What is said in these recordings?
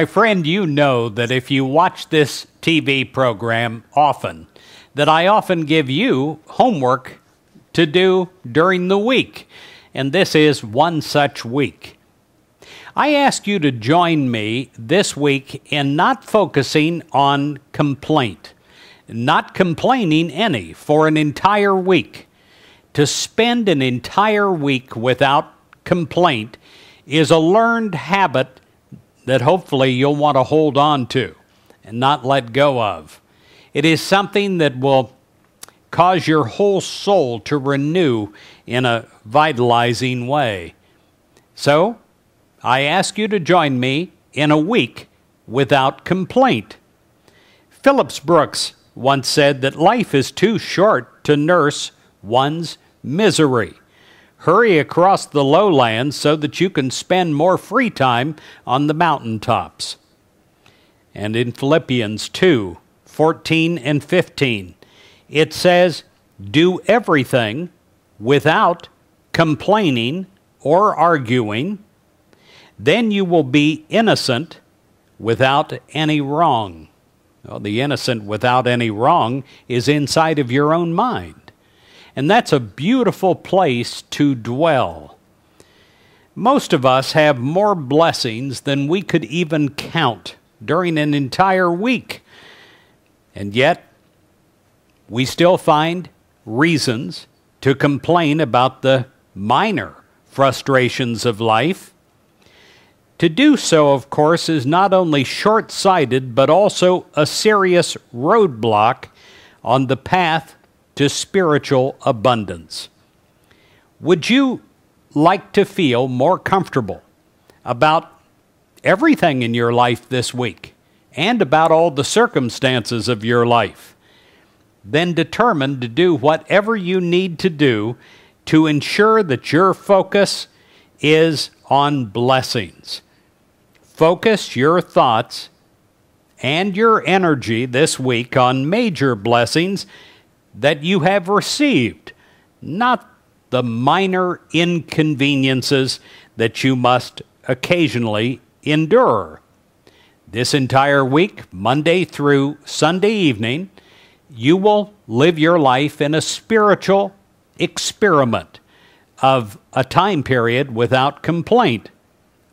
My friend, you know that if you watch this TV program often, that I often give you homework to do during the week, and this is one such week. I ask you to join me this week in not focusing on complaint, not complaining any for an entire week. To spend an entire week without complaint is a learned habit that hopefully you'll want to hold on to and not let go of. It is something that will cause your whole soul to renew in a vitalizing way. So, I ask you to join me in a week without complaint. Phillips Brooks once said that life is too short to nurse one's misery. Hurry across the lowlands so that you can spend more free time on the mountaintops. And in Philippians 2 14 and 15, it says, Do everything without complaining or arguing, then you will be innocent without any wrong. Well, the innocent without any wrong is inside of your own mind. And that's a beautiful place to dwell. Most of us have more blessings than we could even count during an entire week. And yet, we still find reasons to complain about the minor frustrations of life. To do so, of course, is not only short sighted, but also a serious roadblock on the path to spiritual abundance. Would you like to feel more comfortable about everything in your life this week and about all the circumstances of your life? Then determine to do whatever you need to do to ensure that your focus is on blessings. Focus your thoughts and your energy this week on major blessings that you have received, not the minor inconveniences that you must occasionally endure. This entire week, Monday through Sunday evening, you will live your life in a spiritual experiment of a time period without complaint,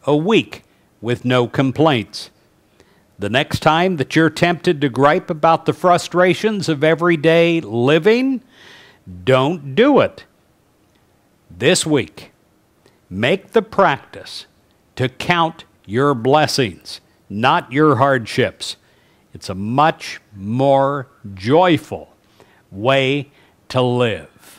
a week with no complaints. The next time that you're tempted to gripe about the frustrations of everyday living, don't do it. This week, make the practice to count your blessings, not your hardships. It's a much more joyful way to live.